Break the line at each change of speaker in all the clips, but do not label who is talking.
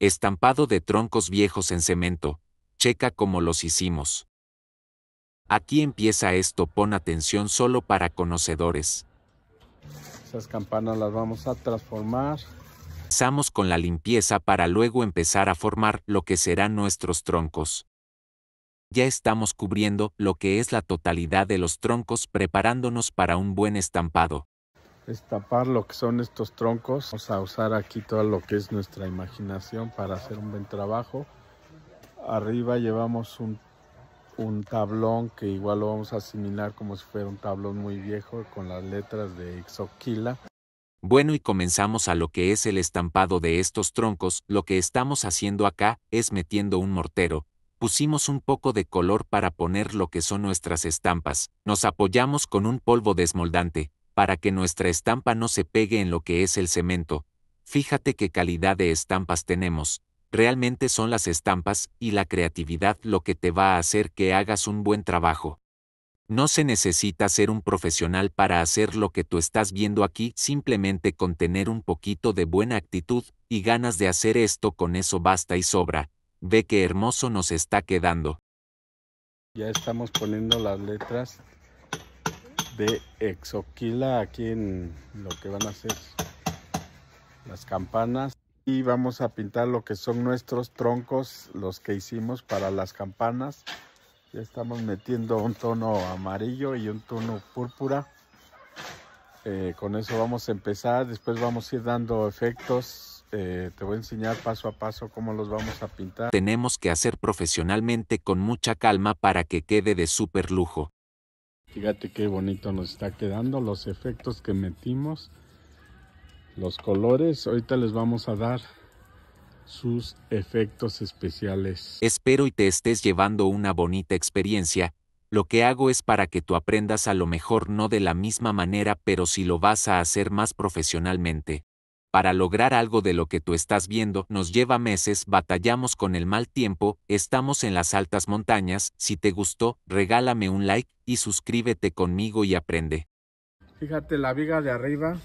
Estampado de troncos viejos en cemento, checa cómo los hicimos. Aquí empieza esto, pon atención solo para conocedores.
Esas campanas las vamos a transformar.
Empezamos con la limpieza para luego empezar a formar lo que serán nuestros troncos. Ya estamos cubriendo lo que es la totalidad de los troncos preparándonos para un buen estampado.
Estampar lo que son estos troncos. Vamos a usar aquí todo lo que es nuestra imaginación para hacer un buen trabajo. Arriba llevamos un, tablón que igual lo vamos a asimilar como si fuera un tablón muy viejo con las letras de Ixoquila.
Bueno y comenzamos a lo que es el estampado de estos troncos, lo que estamos haciendo acá es metiendo un mortero, pusimos un poco de color para poner lo que son nuestras estampas, nos apoyamos con un polvo desmoldante, para que nuestra estampa no se pegue en lo que es el cemento, fíjate qué calidad de estampas tenemos, realmente son las estampas y la creatividad lo que te va a hacer que hagas un buen trabajo. No se necesita ser un profesional para hacer lo que tú estás viendo aquí, simplemente con tener un poquito de buena actitud y ganas de hacer esto con eso basta y sobra. Ve qué hermoso nos está quedando.
Ya estamos poniendo las letras de Exoquila aquí en lo que van a hacer las campanas y vamos a pintar lo que son nuestros troncos, los que hicimos para las campanas. Ya estamos metiendo un tono amarillo y un tono púrpura. Eh, con eso vamos a empezar, después vamos a ir dando efectos. Eh, te voy a enseñar paso a paso cómo los vamos a pintar.
Tenemos que hacer profesionalmente con mucha calma para que quede de súper lujo.
Fíjate qué bonito nos está quedando los efectos que metimos. Los colores, ahorita les vamos a dar sus efectos especiales.
Espero y te estés llevando una bonita experiencia. Lo que hago es para que tú aprendas a lo mejor no de la misma manera, pero si lo vas a hacer más profesionalmente para lograr algo de lo que tú estás viendo, nos lleva meses, batallamos con el mal tiempo, estamos en las altas montañas, si te gustó, regálame un like y suscríbete conmigo y aprende.
Fíjate la viga de arriba,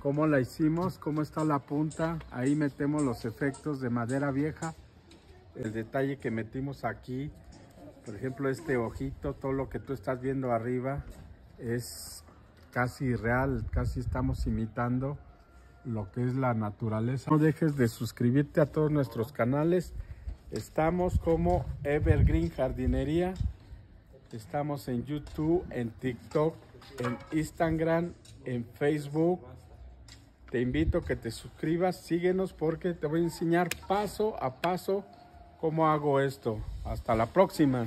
cómo la hicimos, cómo está la punta, ahí metemos los efectos de madera vieja, el detalle que metimos aquí, por ejemplo este ojito, todo lo que tú estás viendo arriba es casi real, casi estamos imitando lo que es la naturaleza. No dejes de suscribirte a todos nuestros canales. Estamos como Evergreen Jardinería. Estamos en YouTube, en TikTok, en Instagram, en Facebook. Te invito a que te suscribas, síguenos porque te voy a enseñar paso a paso cómo hago esto. Hasta la próxima.